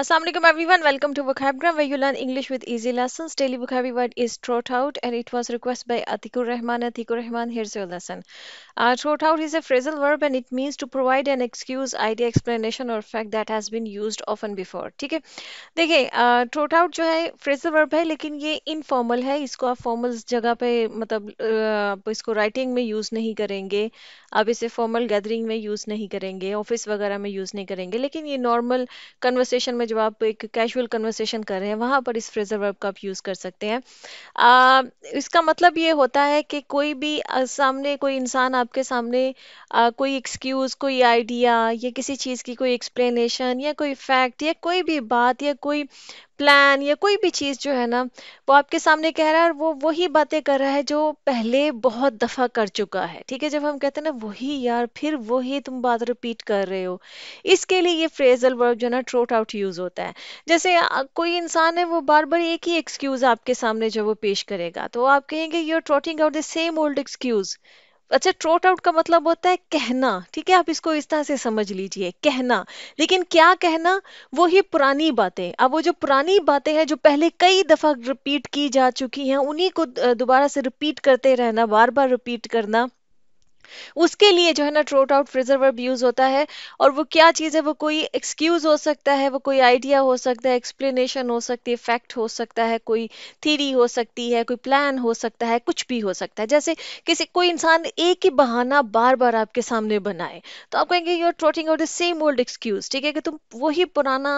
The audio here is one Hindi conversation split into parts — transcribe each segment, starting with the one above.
Assalamualaikum everyone, welcome to Vocabgram where you learn English with easy lessons. Daily vocabulary word is trot out and it was requested by Atikur Rahman. Atikur Rahman, here's your lesson. Uh, trot out is a phrasal verb and it means to provide an excuse, idea, explanation or fact that has been used often before. ठीक है देखिए trot out जो है phrasal verb है लेकिन ये informal है इसको आप formal जगह पे मतलब आप इसको writing में use नहीं करेंगे आप इसे formal gathering में use नहीं करेंगे office वगैरह में use नहीं करेंगे लेकिन ये normal conversation में में जब आप एक कैजुअल कन्वर्सेशन कर रहे हैं वहाँ पर इस फ्रेजर वर्ब का आप यूज़ कर सकते हैं आ, इसका मतलब ये होता है कि कोई भी सामने कोई इंसान आपके सामने आ, कोई एक्सक्यूज़ कोई आइडिया या किसी चीज़ की कोई एक्सप्लेनेशन या कोई फैक्ट या कोई भी बात या कोई प्लान या कोई भी चीज़ जो है ना वो आपके सामने कह रहा है और वो वही बातें कर रहा है जो पहले बहुत दफ़ा कर चुका है ठीक है जब हम कहते हैं ना वही यार फिर वही तुम बात रिपीट कर रहे हो इसके लिए ये फ्रेजल वर्ब जो है ना ट्रोट आउट यूज़ होता है जैसे कोई इंसान है वो बार बार एक ही एक्सक्यूज़ आपके सामने जो वो पेश करेगा तो आप कहेंगे you are trotting out the same old excuse अच्छा ट्रोट आउट का मतलब होता है कहना ठीक है आप इसको इस तरह से समझ लीजिए कहना लेकिन क्या कहना वो ही पुरानी बातें अब वो जो पुरानी बातें हैं जो पहले कई दफा रिपीट की जा चुकी हैं उन्हीं को दोबारा से रिपीट करते रहना बार बार रिपीट करना उसके लिए जो है ना ट्रोट आउट प्रिजर्वर यूज होता है और वो क्या चीज़ है वो कोई एक्सक्यूज हो सकता है वो कोई आइडिया हो सकता है एक्सप्लेनेशन हो सकती है फैक्ट हो सकता है कोई थीरी हो सकती है कोई प्लान हो सकता है कुछ भी हो सकता है जैसे किसी कोई इंसान एक ही बहाना बार बार आपके सामने बनाए तो आप कहेंगे you are trotting out the same old excuse ठीक है कि तुम वही पुराना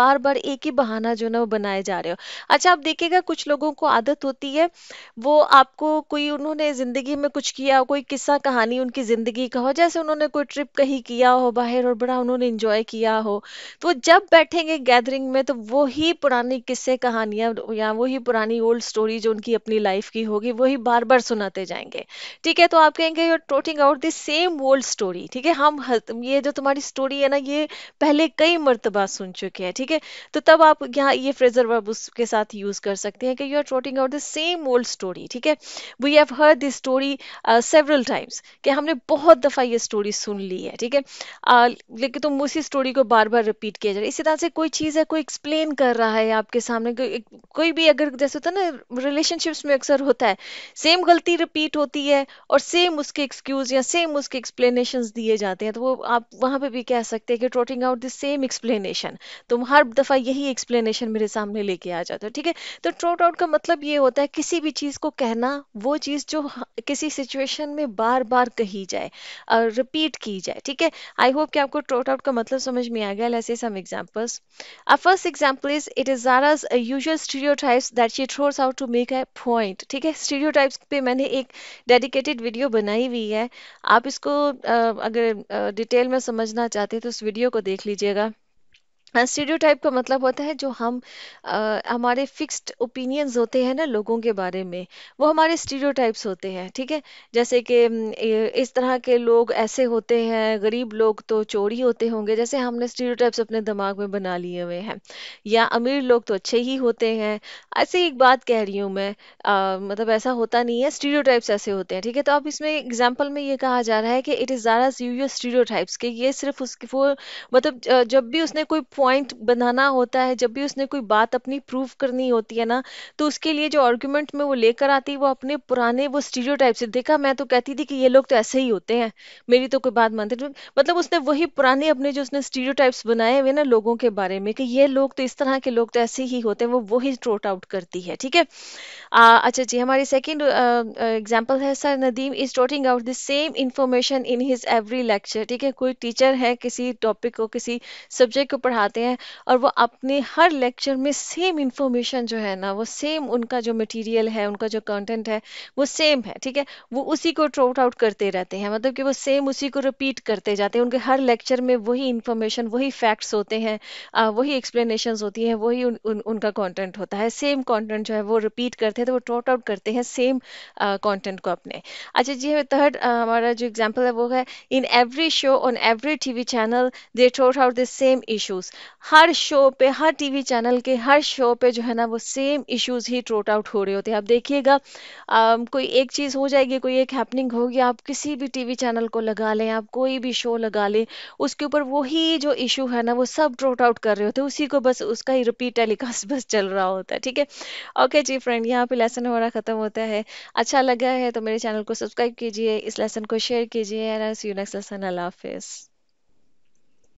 बार बार एक ही बहाना जो ना वो बनाए जा रहे हो अच्छा आप देखिएगा कुछ लोगों को आदत होती है वो आपको कोई उन्होंने जिंदगी में कुछ किया कोई किस्सा कहानी कहानी उनकी ज़िंदगी का हो जैसे उन्होंने कोई ट्रिप कहीं किया हो बाहर और बड़ा उन्होंने इंजॉय किया हो तो जब बैठेंगे गैदरिंग में तो वही पुरानी किस्से कहानियाँ या वही पुरानी ओल्ड स्टोरी जो उनकी अपनी लाइफ की होगी वही बार बार सुनाते जाएंगे ठीक है तो आप कहेंगे you are trotting out the same old story ठीक है हम ये जो तुम्हारी स्टोरी है ना ये पहले कई मरतबा सुन चुके हैं ठीक है थीके? तो तब आप यहाँ ये फ्रेजर वर्ब उसके साथ यूज कर सकते हैं कि you are trotting out the same old story ठीक है we have heard this story several times कि हमने बहुत दफ़ा ये स्टोरी सुन ली है ठीक है लेकिन तुम उसी स्टोरी को बार बार रिपीट किया जा रहा है इसी तरह से कोई चीज़ है कोई एक्सप्लेन कर रहा है आपके सामने कोई कोई भी अगर जैसे होता है ना रिलेशनशिप्स में अक्सर होता है सेम गलती रिपीट होती है और सेम उसके एक्सक्यूज या सेम उसके एक्सप्लेनेशन दिए जाते हैं तो वो आप वहाँ पर भी कह सकते हैं कि trotting out the same explanation तुम हर दफ़ा यही एक्सप्लेनेशन मेरे सामने लेके आ जाते हो ठीक है तो ट्रोट आउट का मतलब ये होता है किसी भी चीज़ को कहना वो चीज़ जो किसी सिचुएशन में बार बार बार कही जाए और रिपीट की जाए ठीक है आई होप कि आपको ट्रोट आउट का मतलब समझ में आ गया let's some examples a first example is it is Zara's usual stereotypes that she throws out to make a point ठीक है स्टीरियोटाइप्स पे मैंने एक डेडिकेटेड वीडियो बनाई हुई है आप इसको अगर डिटेल में समझना चाहते हैं तो उस वीडियो को देख लीजिएगा स्टीरियोटाइप हाँ, का मतलब होता है जो हम आ, हमारे फिक्स्ड ओपिनियंस होते हैं ना लोगों के बारे में वो हमारे स्टीरियोटाइप्स होते हैं ठीक है जैसे कि इस तरह के लोग ऐसे होते हैं गरीब लोग तो चोरी होते होंगे जैसे हमने स्टीरियोटाइप्स अपने दिमाग में बना लिए हुए हैं या अमीर लोग तो अच्छे ही होते हैं ऐसे एक बात कह रही हूँ मैं आ, मतलब ऐसा होता नहीं है स्टीरियोटाइप्स ऐसे होते हैं ठीक है तो अब इसमें एग्जाम्पल में ये कहा जा रहा है कि इट इज़ ज़्यादा यू योर स्टीरियोटाइप्स कि ये सिर्फ उसकी वो मतलब जब भी उसने कोई पॉइंट बनाना होता है जब भी उसने कोई बात अपनी प्रूव करनी होती है ना तो उसके लिए जो आर्ग्यूमेंट में वो लेकर आती है वो अपने पुराने वो स्टीरियो से देखा मैं तो कहती थी कि ये लोग तो ऐसे ही होते हैं मेरी तो कोई बात मानते मतलब उसने वही पुराने अपने जो उसने स्टीरियो बनाए हुए ना लोगों के बारे में कि ये लोग तो इस तरह के लोग तो ऐसे ही होते हैं वो वही ट्रोट आउट करती है ठीक है अच्छा जी हमारी सेकेंड एग्जाम्पल है sir Nadeem is trotting out the same information in his every lecture ठीक है कोई टीचर है किसी टॉपिक को किसी सब्जेक्ट को पढ़ा पढ़ाते हैं और वो अपने हर लेक्चर में सेम इन्फॉर्मेशन जो है ना वो सेम उनका जो मटेरियल है उनका जो कंटेंट है वो सेम है ठीक है वो उसी को ट्रोट आउट करते रहते हैं मतलब कि वो सेम उसी को रिपीट करते जाते हैं उनके हर लेक्चर में वही इन्फॉर्मेशन वही फैक्ट्स होते हैं वही एक्सप्लेनेशन होती हैं वही उन, उन, उनका कॉन्टेंट होता है सेम कॉन्टेंट जो है वो रिपीट करते हैं तो वो ट्रोट आउट करते हैं सेम कॉन्टेंट को अपने अच्छा जी थर्ड हमारा जो एग्जाम्पल है वो है in every show on every T V channel they trot out the same issues हर शो पे हर टीवी चैनल के हर शो पे जो है ना वो सेम इश्यूज ही ट्रोट आउट हो रहे होते हैं आप देखिएगा कोई एक चीज़ हो जाएगी कोई एक हैपनिंग होगी आप किसी भी टीवी चैनल को लगा लें आप कोई भी शो लगा लें उसके ऊपर वही जो इशू है ना वो सब ट्रोट आउट कर रहे होते हैं उसी को बस उसका ही रिपीट टेलीकास्ट बस चल रहा होता है ठीक है ओके जी फ्रेंड यहाँ पे लेसन हमारा ख़त्म होता है अच्छा लगा है तो मेरे चैनल को सब्सक्राइब कीजिए इस लेसन को शेयर कीजिए and see you next lesson अल्लाह हाफिज़